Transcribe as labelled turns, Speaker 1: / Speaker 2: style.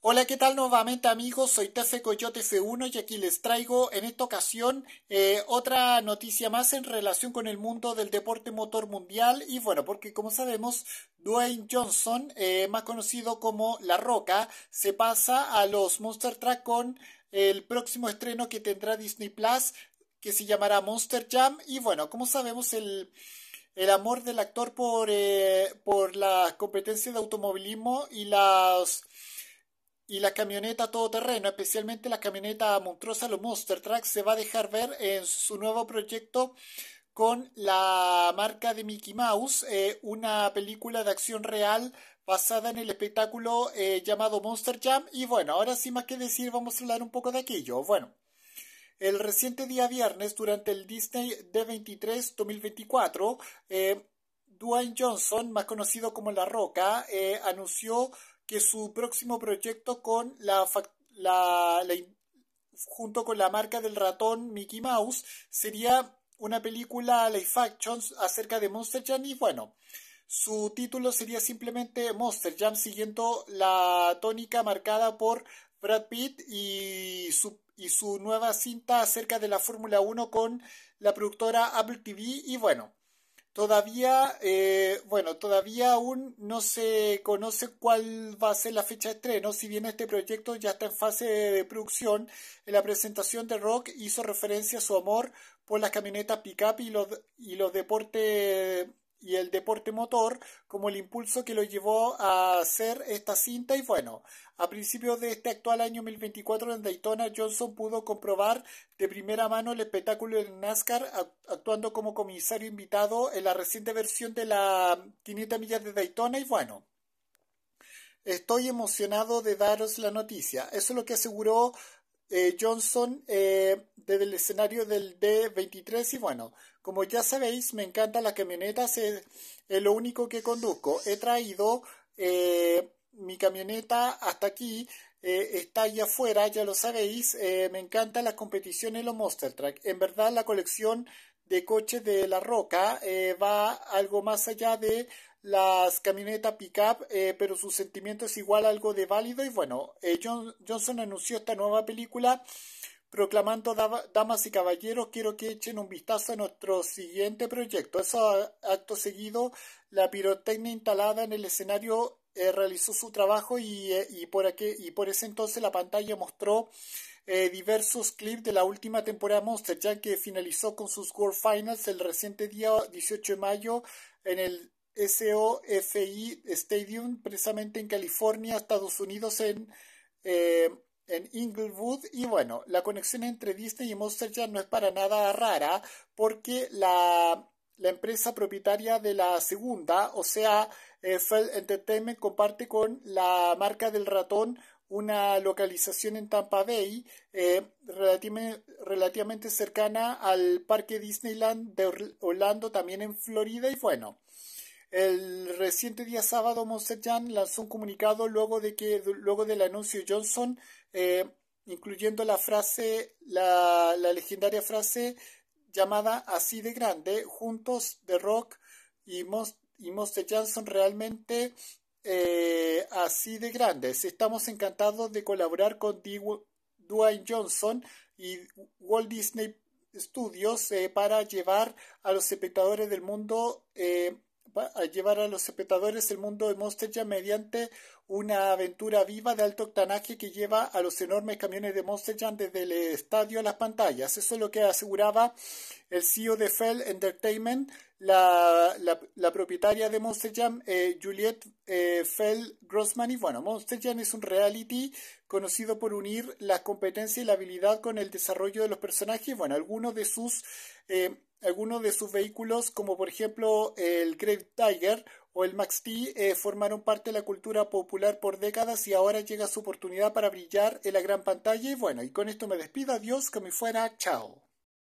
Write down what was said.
Speaker 1: Hola, ¿qué tal nuevamente amigos? Soy Tefe Coyote F1 y aquí les traigo en esta ocasión eh, otra noticia más en relación con el mundo del deporte motor mundial y bueno, porque como sabemos, Dwayne Johnson, eh, más conocido como La Roca, se pasa a los Monster Truck con el próximo estreno que tendrá Disney Plus que se llamará Monster Jam y bueno, como sabemos el el amor del actor por, eh, por la competencia de automovilismo y las y la camioneta todoterreno, especialmente la camioneta monstruosa, los Monster Trucks, se va a dejar ver en su nuevo proyecto con la marca de Mickey Mouse, eh, una película de acción real basada en el espectáculo eh, llamado Monster Jam. Y bueno, ahora sin más que decir, vamos a hablar un poco de aquello. Bueno, el reciente día viernes, durante el Disney D23 2024, eh, Dwayne Johnson, más conocido como La Roca, anunció que su próximo proyecto con la, junto con la marca del ratón Mickey Mouse sería una película live Factions acerca de Monster Jam y bueno, su título sería simplemente Monster Jam siguiendo la tónica marcada por Brad Pitt y su, y su nueva cinta acerca de la Fórmula 1 con la productora Apple TV y bueno, Todavía, eh, bueno, todavía aún no se conoce cuál va a ser la fecha de estreno, si bien este proyecto ya está en fase de producción. En la presentación de Rock hizo referencia a su amor por las camionetas pick-up y los, y los deportes y el deporte motor como el impulso que lo llevó a hacer esta cinta y bueno, a principios de este actual año 2024 en Daytona Johnson pudo comprobar de primera mano el espectáculo del NASCAR actuando como comisario invitado en la reciente versión de la 500 millas de Daytona y bueno, estoy emocionado de daros la noticia. Eso es lo que aseguró eh, Johnson eh, desde el escenario del D23 y bueno, como ya sabéis, me encantan las camionetas, es, lo único que conduzco. He traído eh, mi camioneta hasta aquí, eh, está allá afuera, ya lo sabéis. Eh, me encantan las competiciones, los Monster Truck. En verdad, la colección de coches de La Roca va algo más allá de las camionetas pickup, up pero su sentimiento es igual algo de válido. Y bueno, Johnson anunció esta nueva película proclamando damas y caballeros, quiero que echen un vistazo a nuestro siguiente proyecto. Eso acto seguido, la pirotecnia instalada en el escenario eh, realizó su trabajo y, eh, por aquí, y por ese entonces la pantalla mostró eh, diversos clips de la última temporada Monster ya que finalizó con sus World Finals el reciente día 18 de mayo en el SOFI Stadium, precisamente en California, Estados Unidos, en en Inglewood. Y bueno, la conexión entre Disney y Monster Jam no es para nada rara porque la, empresa propietaria de la segunda, o sea, eh, Fell Entertainment, comparte con la marca del ratón una localización en Tampa Bay eh, relativamente cercana al parque Disneyland de Orlando, también en Florida. Y bueno, el reciente día sábado, Monserjan lanzó un comunicado luego de que luego del anuncio Johnson, eh, incluyendo la frase, la, legendaria frase llamada así de grande, juntos The rock y, most y Johnson realmente eh, así de grandes. Estamos encantados de colaborar con Dwayne Johnson y Walt Disney Studios eh, para llevar a los espectadores del mundo eh, a llevar a los espectadores el mundo de Monster Jam mediante una aventura viva de alto octanaje que lleva a los enormes camiones de Monster Jam desde el estadio a las pantallas. Eso es lo que aseguraba el CEO de Fell Entertainment, la, la, propietaria de Monster Jam, eh, Juliette eh, Fell Grossman. Y bueno, Monster Jam es un reality conocido por unir la competencia y la habilidad con el desarrollo de los personajes. Bueno, algunos de sus... Eh, algunos de sus vehículos, como por ejemplo el Grave Tiger o el Max T, eh, formaron parte de la cultura popular por décadas y ahora llega su oportunidad para brillar en la gran pantalla. Y bueno, y con esto me despido. Adiós, que me fuera. Chao.